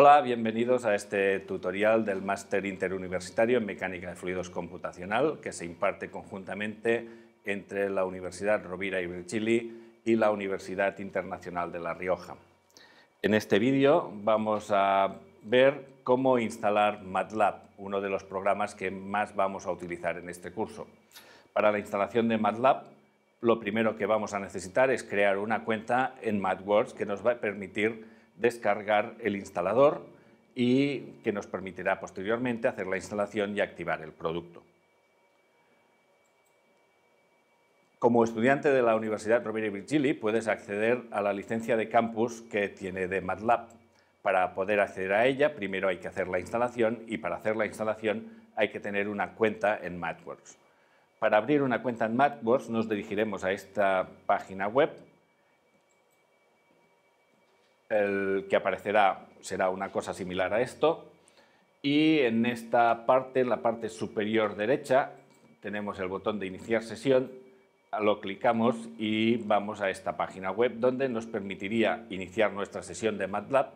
Hola, bienvenidos a este tutorial del Máster Interuniversitario en Mecánica de Fluidos Computacional que se imparte conjuntamente entre la Universidad Rovira y Virgili y la Universidad Internacional de La Rioja. En este vídeo vamos a ver cómo instalar MATLAB, uno de los programas que más vamos a utilizar en este curso. Para la instalación de MATLAB lo primero que vamos a necesitar es crear una cuenta en MathWorks que nos va a permitir descargar el instalador y que nos permitirá posteriormente hacer la instalación y activar el producto. Como estudiante de la Universidad Rovira y Virgili puedes acceder a la licencia de campus que tiene de MATLAB. Para poder acceder a ella primero hay que hacer la instalación y para hacer la instalación hay que tener una cuenta en Matworks. Para abrir una cuenta en Matworks nos dirigiremos a esta página web el que aparecerá será una cosa similar a esto. Y en esta parte, en la parte superior derecha, tenemos el botón de iniciar sesión, lo clicamos y vamos a esta página web donde nos permitiría iniciar nuestra sesión de MATLAB,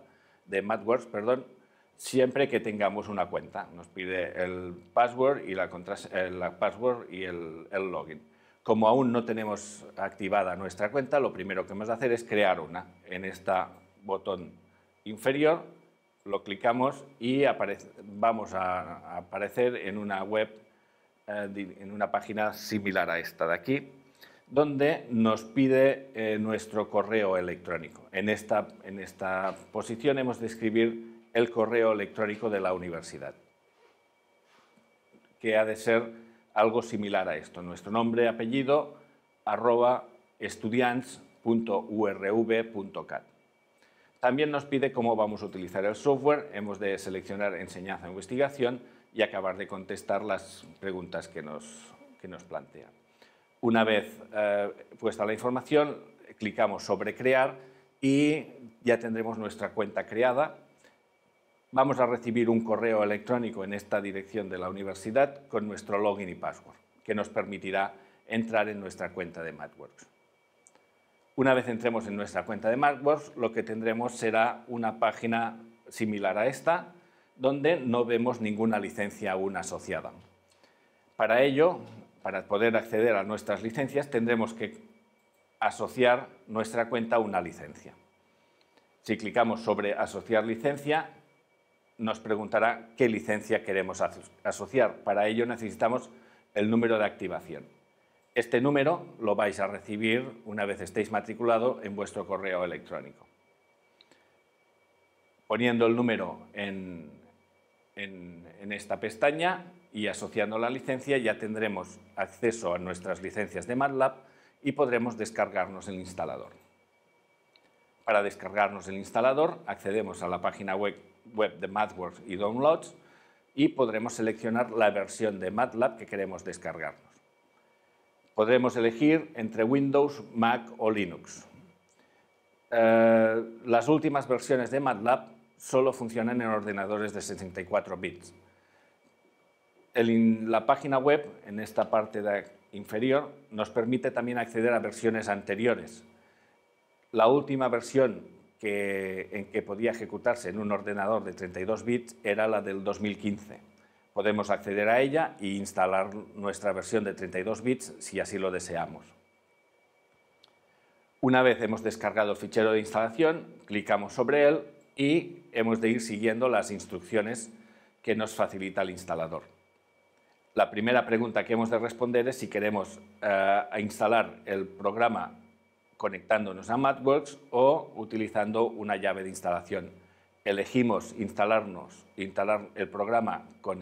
de MATWORKS, perdón, siempre que tengamos una cuenta. Nos pide el password y la, eh, la password y el, login. Como aún no tenemos activada nuestra cuenta, lo primero que vamos a hacer es crear una en esta botón inferior, lo clicamos y vamos a, aparecer en una web, eh, en una página similar a esta de aquí, donde nos pide eh, nuestro correo electrónico. En esta, en esta posición hemos de escribir el correo electrónico de la universidad, que ha de ser algo similar a esto, nuestro nombre, apellido, arroba estudiants.urv.cat. También nos pide cómo vamos a utilizar el software, hemos de seleccionar enseñanza e investigación y acabar de contestar las preguntas que nos, plantea. Una vez eh, puesta la información, clicamos sobre crear y ya tendremos nuestra cuenta creada. Vamos a recibir un correo electrónico en esta dirección de la universidad con nuestro login y password, que nos permitirá entrar en nuestra cuenta de Matworks. Una vez entremos en nuestra cuenta de Markbox, lo que tendremos será una página similar a esta, donde no vemos ninguna licencia aún asociada. Para ello, para poder acceder a nuestras licencias, tendremos que asociar nuestra cuenta a una licencia. Si clicamos sobre asociar licencia, nos preguntará qué licencia queremos asociar. Para ello necesitamos el número de activación. Este número lo vais a recibir una vez estéis matriculado en vuestro correo electrónico. Poniendo el número en, esta pestaña y asociando la licencia ya tendremos acceso a nuestras licencias de MATLAB y podremos descargarnos el instalador. Para descargarnos el instalador accedemos a la página web, de MathWorks y Downloads y podremos seleccionar la versión de MATLAB que queremos descargarnos podremos elegir entre Windows, Mac o Linux. Eh, las últimas versiones de MATLAB solo funcionan en ordenadores de 64 bits. la página web, en esta parte inferior, nos permite también acceder a versiones anteriores. La última versión en que podía ejecutarse en un ordenador de 32 bits era la del 2015. Podemos acceder a ella e instalar nuestra versión de 32 bits si así lo deseamos. Una vez hemos descargado el fichero de instalación, clicamos sobre él y hemos de ir siguiendo las instrucciones que nos facilita el instalador. La primera pregunta que hemos de responder es si queremos eh, instalar el programa conectándonos a MatWorks o utilizando una llave de instalación elegimos instalarnos, instalar el programa con,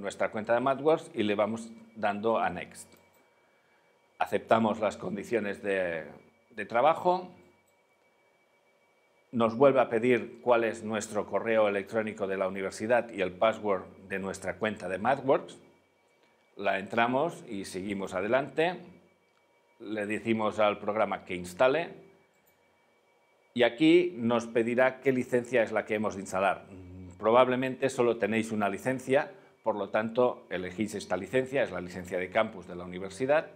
nuestra cuenta de MathWorks y le vamos dando a Next. Aceptamos las condiciones de, de trabajo, nos vuelve a pedir cuál es nuestro correo electrónico de la universidad y el password de nuestra cuenta de MathWorks. La entramos y seguimos adelante. Le decimos al programa que instale y aquí nos pedirá qué licencia es la que hemos de instalar. Probablemente solo tenéis una licencia, por lo tanto elegís esta licencia, es la licencia de campus de la universidad,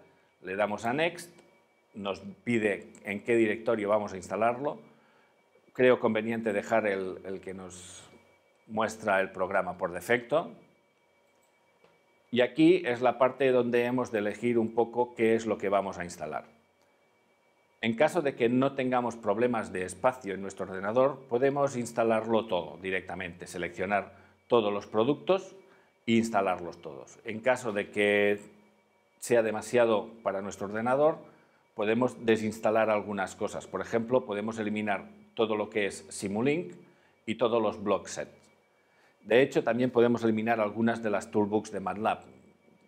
le damos a Next, nos pide en qué directorio vamos a instalarlo, creo conveniente dejar el, que nos muestra el programa por defecto, y aquí es la parte donde hemos de elegir un poco qué es lo que vamos a instalar. En caso de que no tengamos problemas de espacio en nuestro ordenador, podemos instalarlo todo directamente, seleccionar todos los productos e instalarlos todos. En caso de que sea demasiado para nuestro ordenador, podemos desinstalar algunas cosas. Por ejemplo, podemos eliminar todo lo que es Simulink y todos los block sets. De hecho, también podemos eliminar algunas de las toolbooks de MATLAB,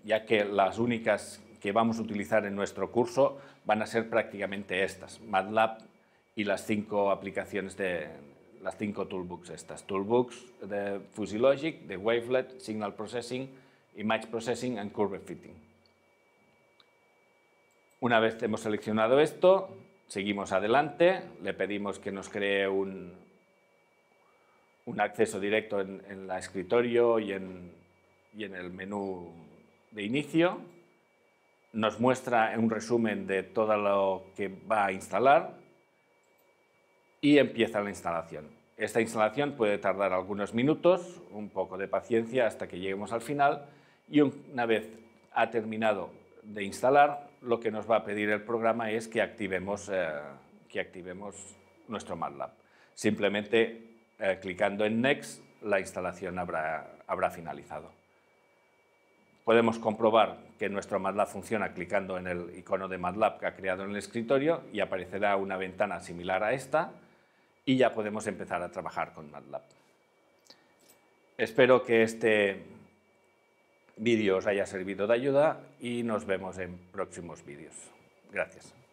ya que las únicas que vamos a utilizar en nuestro curso van a ser prácticamente estas, MATLAB y las cinco aplicaciones de las cinco toolbooks estas, toolbooks de Fusilogic, de Wavelet, Signal Processing, Image Processing and Curve Fitting. Una vez hemos seleccionado esto, seguimos adelante, le pedimos que nos cree un, un acceso directo en, en la escritorio y y en el menú de inicio nos muestra un resumen de todo lo que va a instalar y empieza la instalación. Esta instalación puede tardar algunos minutos, un poco de paciencia hasta que lleguemos al final y una vez ha terminado de instalar, lo que nos va a pedir el programa es que activemos, eh, que activemos nuestro MATLAB. Simplemente eh, clicando en Next, la instalación habrá finalizado podemos comprobar que nuestro MATLAB funciona clicando en el icono de MATLAB que ha creado en el escritorio y aparecerá una ventana similar a esta y ya podemos empezar a trabajar con MATLAB. Espero que este vídeo os haya servido de ayuda y nos vemos en próximos vídeos. Gracias.